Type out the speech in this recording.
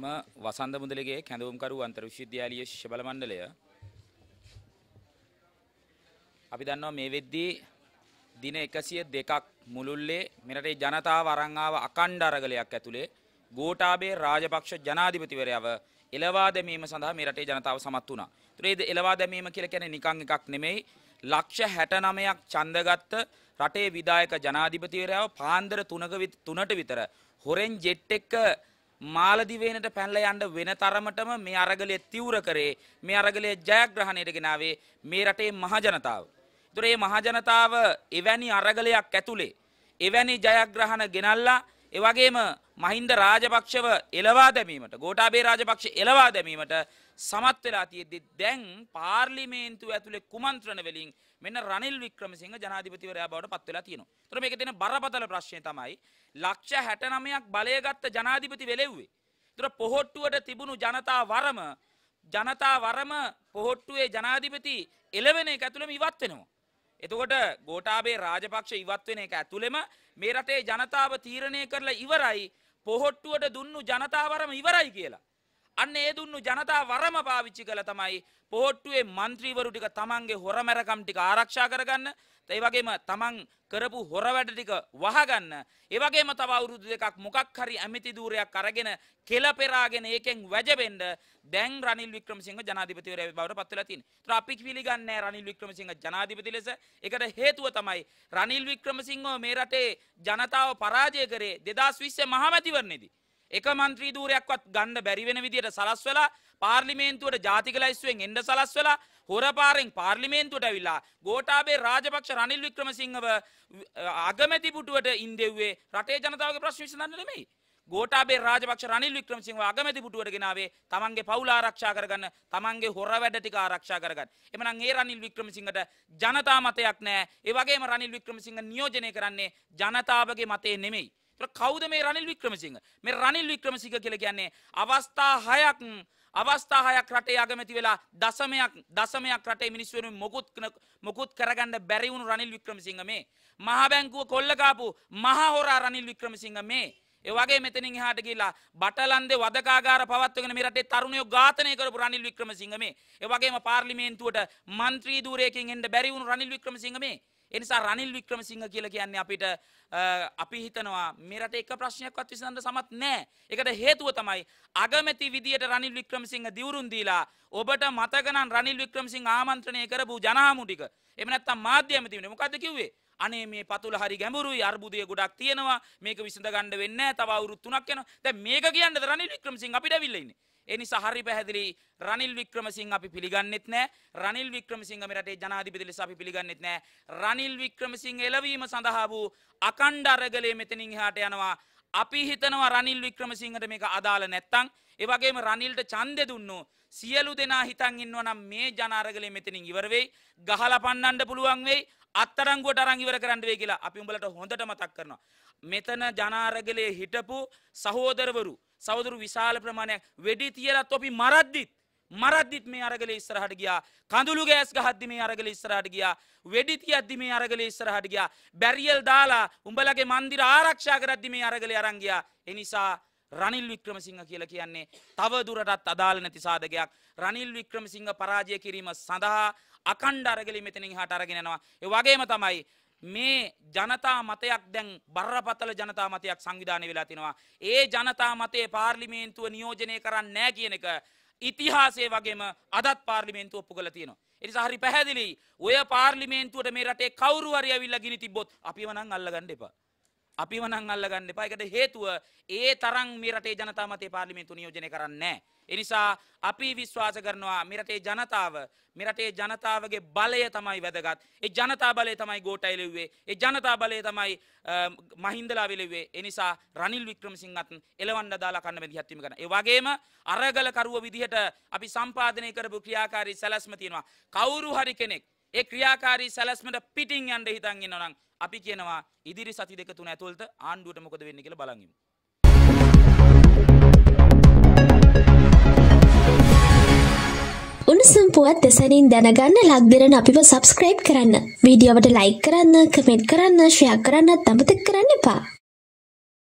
මම වසන්ද මුදලගේ කැඳවුම්කරු අන්තර් විශ්වවිද්‍යාලීය ශිෂ්‍ය බල මණ්ඩලය. අපි දන්නවා මේ වෙද්දී දින 102ක් මුළුල්ලේ මෙරටේ ජනතාව අරන් ආව අකණ්ඩ අරගලයක් ඇතුලේ ගෝඨාභය රාජපක්ෂ ජනාධිපතිවරයව එළවා දැමීම සඳහා මේ රටේ ජනතාව සමත් වුණා. ඒතරේ එළවා දැමීම කියලා කියන්නේ නිකන් එකක් නෙමෙයි. ලක්ෂ 69ක් ඡන්දගත්ත රටේ විධායක ජනාධිපතිවරයව පාන්දර 3ක 3ට විතර හොරෙන් ජෙට් එක මාලදිවේනට පැනලා යන්න වෙන තරමටම මේ අරගලය තීව්‍ර කරේ මේ අරගලය ජයග්‍රහණයට ගෙනාවේ මේ රටේ මහජනතාව. ඒතර මේ මහජනතාව එවැනි අරගලයක් ඇතුලේ එවැනි ජයග්‍රහණ ගෙනල්ලා එවගේම මහින්ද රාජපක්ෂව එලවා දැමීමට ගෝටාබේ රාජපක්ෂ එලවා දැමීමට සමත් වෙලා තියෙද්දි දැන් පාර්ලිමේන්තුව ඇතුලේ කුමන්ත්‍රණ වලින් මෙන්න රනිල් වික්‍රමසිංහ ජනාධිපතිවරයා බවට පත් වෙලා තියෙනවා. ඒතර මේකේ තියෙන බරපතල ප්‍රශ්නය තමයි ලක්ෂ 69ක් බලය ගත්ත ජනාධිපති වෙලෙව්වේ. ඒතර පොහොට්ටුවට තිබුණු ජනතා වරම ජනතා වරම පොහොට්ටුවේ ජනාධිපති එළවෙන එක ඇතුළේම ඉවත් වෙනවා. එතකොට ගෝටාබේ රාජපක්ෂ ඉවත් වෙන එක ඇතුළෙම මේ රටේ ජනතාව තීරණය කරලා ඉවරයි පොහොට්ටුවට දුන්නු ජනතාවරම ඉවරයි කියලා. අන්න ඒ දුන්නු ජනතා වරම පාවිච්චි කළ තමයි පොහොට්ටුවේ මන්ත්‍රීවරු ටික තමන්ගේ හොරමැරකම් ටික ආරක්ෂා කරගන්න ඒ වගේම තමන් කරපු හොර වැඩ ටික වහගන්න ඒ වගේම තව අවුරුදු දෙකක් මොකක් හරි ඇමති ධූරයක් අරගෙන කෙල පෙරාගෙන ඒකෙන් වැජබෙන්න දැන් රනිල් වික්‍රමසිංහ ජනාධිපතිවරයා බවට පත් වෙලා තියෙනවා. ඒතර අපි පිළිගන්නේ රනිල් වික්‍රමසිංහ ජනාධිපති ලෙස. ඒකට හේතුව තමයි රනිල් වික්‍රමසිංහව මේ රටේ ජනතාව පරාජය කරේ 2020 මහමැතිවරණයේදී. එක මන්ත්‍රී දූරයක්වත් ගන්න බැරි වෙන විදියට සලස්වලා පාර්ලිමේන්තුවට ජාතික ලැයිස්තුවෙන් එන්න සලස්වලා හොරපාරෙන් පාර්ලිමේන්තුවට ඇවිල්ලා ගෝඨාභය රාජපක්ෂ රනිල් වික්‍රමසිංහව අගමැති පුටුවට ඉන්දෙව්වේ රටේ ජනතාවගේ ප්‍රශ්න විසඳන්න නෙමෙයි. ගෝටාබේ රාජපක්ෂ රනිල් වික්‍රමසිංහ අගමැති පුටුවට ගෙනාවේ තමන්ගේ පවුල ආරක්ෂා කරගන්න තමන්ගේ හොර වැඩ ටික ආරක්ෂා කරගන්න. එමනම් ඒ රනිල් වික්‍රමසිංහට ජනතා මතයක් නැහැ. ඒ වගේම රනිල් වික්‍රමසිංහ නියෝජනය කරන්නේ ජනතාවගේ මතේ නෙමෙයි. කෞද මේ රනිල් වික්‍රමසිංහ මේ රනිල් වික්‍රමසිංහ කියල කියන්නේ අවස්ථා හයක් අවස්ථාහයක් රටේ අගමැති වෙලා දසමයක් දසමයක් රටේ මිනිස්සුවරු මොකුත් මොකුත් කරගන්න බැරිවුණු රනිල් වික්‍රමසිංහ මේ මහා බැංකුව කොල්ලකාපු මහා හොරා රනිල් වික්‍රමසිංහ මේ ඒ වගේ මෙතනින් එහාට ගිහිලා බටලන්දේ වදකාගාර පවත්වගෙන මේ රටේ තරුණයෝ ඝාතනය කරපු රනිල් වික්‍රමසිංහ මේ ඒ වගේම පාර්ලිමේන්තුවට മന്ത്രി ධූරයකින් එන්න බැරි වුණු රනිල් වික්‍රමසිංහ මේ එනිසා රනිල් වික්‍රමසිංහ කියලා කියන්නේ අපිට අපි හිතනවා මේ රටේ එක ප්‍රශ්නයක්වත් විසඳන්න සමත් නැහැ. ඒකට හේතුව තමයි අගමැති විදියට රනිල් වික්‍රමසිංහ දිවුරුන් දීලා ඔබට මතක නම් රනිල් වික්‍රමසිංහ ආමන්ත්‍රණය කරපු ජනහමු ටික. එහෙම නැත්නම් මාධ්‍ය ඇමතිවරයා මොකද්ද කිව්වේ? අනේ මේ පතුල හරි ගැඹුරුයි අර්බුදය ගොඩක් තියෙනවා මේක විසඳ ගන්න වෙන්නේ නැහැ තව අවුරුදු 3ක් යනවා. දැන් මේක කියන්නද රනිල් වික්‍රමසිංහ අපිට ඇවිල්ලා ඉන්නේ. එනිසා හරි පැහැදිලි රනිල් වික්‍රමසිංහ අපි පිළිගන්නෙත් නෑ රනිල් වික්‍රමසිංහ මේ රටේ ජනාධිපති ලෙස අපි පිළිගන්නෙත් නෑ රනිල් වික්‍රමසිංහ එළවීම සඳහා වූ අකණ්ඩ අරගලයේ මෙතනින් එහාට යනවා අපි හිතනවා රනිල් වික්‍රමසිංහට මේක අදාළ නැත්තම් ඒ වගේම රනිල්ට ඡන්දෙ දුන්නෝ සියලු දෙනා හිතන් ඉන්නවා නම් මේ ජනාරගලේ මෙතනින් ඉවර වෙයි ගහලා පන්නන්න පුළුවන් වෙයි අත්තරංගුවට අරන් ඉවර කරන්න වෙයි කියලා අපි උඹලට හොඳට මතක් කරනවා මෙතන ජනාරගලේ හිටපු සහෝදරවරු සවදුරු විශාල ප්‍රමාණයක් වෙඩි තියලා තොපි මරද්දිත් මරද්දිත් මේ අරගල ඉස්සරහට ගියා කඳුළු ගෑස් ගහද්දි මේ අරගල ඉස්සරහට ගියා වෙඩි තියද්දි මේ අරගල ඉස්සරහට ගියා බැරියල් දාලා උඹලගේ මන්දිර ආරක්ෂා කරද්දි මේ අරගල අරන් ගියා ඒ නිසා රනිල් වික්‍රමසිංහ කියලා කියන්නේ තව දුරටත් අදාළ නැති සාධකයක් රනිල් වික්‍රමසිංහ පරාජය කිරීම සඳහා අකණ්ඩ අරගලි මෙතනින් හට අරගෙන යනවා ඒ වගේම තමයි මේ ජනතා මතයක් දැන් බරපතල ජනතා මතයක් සංවිධානය වෙලා තිනවා. ඒ ජනතා මතේ පාර්ලිමේන්තුව නියෝජනය කරන්න නෑ කියන එක ඉතිහාසය වගේම අදත් පාර්ලිමේන්තුව ඔප්පු කළ තියෙනවා. එනිසා හරි පැහැදිලි ඔය පාර්ලිමේන්තුවට මේ රටේ කවුරු හරි ඇවිල්ලා ගිනි තිබ්බොත් අපිව නම් අල්ලගන්න එපා. අපිව නම් අල්ලගන්න එපා. ඒකට හේතුව ඒ තරම් මේ රටේ ජනතාව මතේ පාර්ලිමේන්තු නියෝජනය කරන්නේ නැහැ. ඒ නිසා අපි විශ්වාස කරනවා මේ රටේ ජනතාව, මේ රටේ ජනතාවගේ බලය තමයි වැදගත්. ඒ ජනතා බලය තමයි ගෝඨාය ලෙව්වේ. ඒ ජනතා බලය තමයි මහින්දලා වෙලෙව්වේ. ඒ නිසා රනිල් වික්‍රමසිංහත් එලවන්න දාලා කන්න බැඳිහත් වීම කරන. ඒ වගේම අරගල කරුව විදිහට අපි සම්පාදනය කරපු ක්‍රියාකාරී සැලැස්ම තියෙනවා. කවුරු හරි කෙනෙක් ඒ ක්‍රියාකාරී සැලැස්මට පිටින් යන්න හිතන් ඉන්නවා නම් අපි කියනවා ඉදිරි සති දෙක තුන ඇතුළත ආණ්ඩුවට මොකද වෙන්නේ කියලා බලන් ඉමු. උණුසුම් පුවත් දෙසැනින් දැනගන්න ලක්දෙරන අපිව සබස්ක්‍රයිබ් කරන්න. වීඩියෝවට ලයික් කරන්න, කමෙන්ට් කරන්න, ශ්‍රයක් කරන්නත් අමතක කරන්න එපා.